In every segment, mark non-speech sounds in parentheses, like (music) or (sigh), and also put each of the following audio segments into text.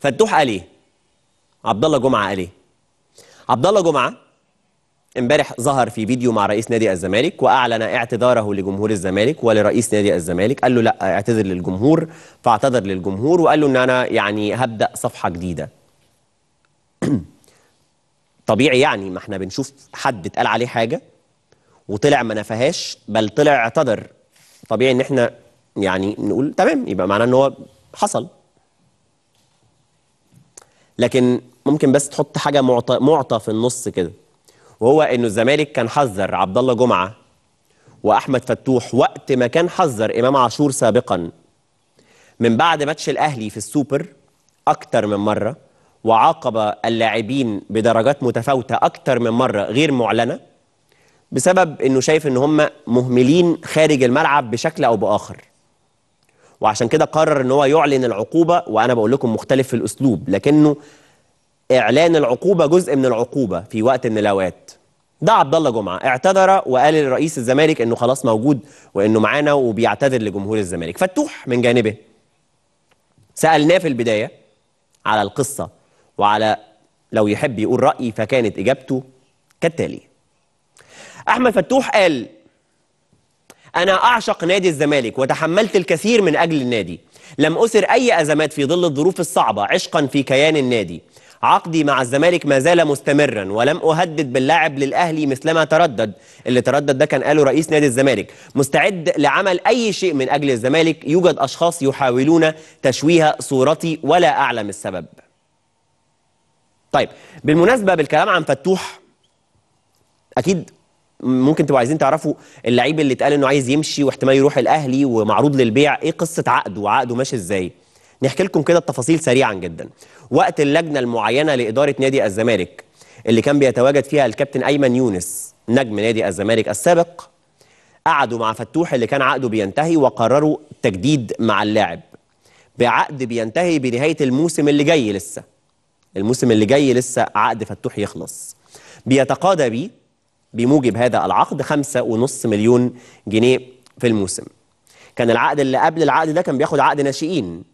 فتوح قال ايه عبد الله جمعه قال ايه عبد الله جمعه امبارح ظهر في فيديو مع رئيس نادي الزمالك واعلن اعتذاره لجمهور الزمالك ولرئيس نادي الزمالك قال له لا اعتذر للجمهور فاعتذر للجمهور وقال له ان انا يعني هبدا صفحه جديده (clears throat) طبيعي يعني ما احنا بنشوف حد اتقال عليه حاجه وطلع ما نفهاش بل طلع اعتذر طبيعي ان احنا يعني نقول تمام يبقى معناه ان هو حصل لكن ممكن بس تحط حاجه معطى معطى في النص كده وهو انه الزمالك كان حذر عبد الله جمعه واحمد فتوح وقت ما كان حذر امام عاشور سابقا من بعد ماتش الاهلي في السوبر اكتر من مره وعاقب اللاعبين بدرجات متفاوته اكتر من مره غير معلنه بسبب انه شايف ان هم مهملين خارج الملعب بشكل او باخر وعشان كده قرر ان هو يعلن العقوبه وانا بقول لكم مختلف في الاسلوب لكنه اعلان العقوبه جزء من العقوبه في وقت النلاوات ده عبد الله جمعه اعتذر وقال لرئيس الزمالك انه خلاص موجود وانه معانا وبيعتذر لجمهور الزمالك فتوح من جانبه سالناه في البدايه على القصه وعلى لو يحب يقول رايي فكانت اجابته كالتالي احمد فتوح قال أنا أعشق نادي الزمالك وتحملت الكثير من أجل النادي لم أسر أي أزمات في ظل الظروف الصعبة عشقا في كيان النادي عقدي مع الزمالك ما زال مستمرا ولم أهدد باللاعب للأهلي مثلما تردد اللي تردد ده كان قاله رئيس نادي الزمالك مستعد لعمل أي شيء من أجل الزمالك يوجد أشخاص يحاولون تشويه صورتي ولا أعلم السبب طيب بالمناسبة بالكلام عن فتوح أكيد ممكن تبقوا عايزين تعرفوا اللعيب اللي اتقال انه عايز يمشي واحتمال يروح الاهلي ومعروض للبيع ايه قصه عقده وعقده ماشي ازاي نحكي لكم كده التفاصيل سريعا جدا وقت اللجنه المعينه لاداره نادي الزمالك اللي كان بيتواجد فيها الكابتن ايمن يونس نجم نادي الزمالك السابق قعدوا مع فتوح اللي كان عقده بينتهي وقرروا التجديد مع اللاعب بعقد بينتهي بنهايه الموسم اللي جاي لسه الموسم اللي جاي لسه عقد فتوح يخلص بيتقاضى بيه بموجب هذا العقد 5.5 مليون جنيه في الموسم كان العقد اللي قبل العقد ده كان بياخد عقد ناشئين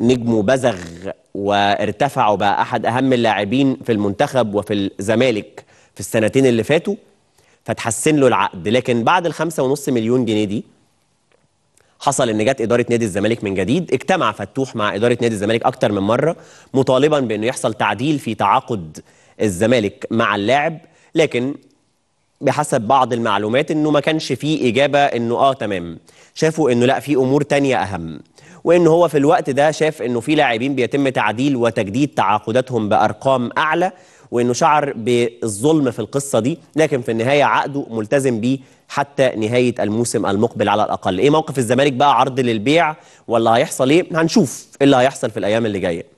نجمه بزغ وارتفع وبقى احد اهم اللاعبين في المنتخب وفي الزمالك في السنتين اللي فاتوا فتحسن له العقد لكن بعد الخمسة ونص مليون جنيه دي حصل ان جت اداره نادي الزمالك من جديد اجتمع فتوح مع اداره نادي الزمالك اكتر من مره مطالبا بانه يحصل تعديل في تعاقد الزمالك مع اللاعب لكن بحسب بعض المعلومات انه ما كانش فيه اجابه انه اه تمام شافوا انه لا في امور تانية اهم وان هو في الوقت ده شاف انه في لاعبين بيتم تعديل وتجديد تعاقداتهم بارقام اعلى وانه شعر بالظلم في القصه دي لكن في النهايه عقده ملتزم بيه حتى نهايه الموسم المقبل على الاقل ايه موقف الزمالك بقى عرض للبيع ولا هيحصل ايه هنشوف ايه اللي هيحصل في الايام اللي جايه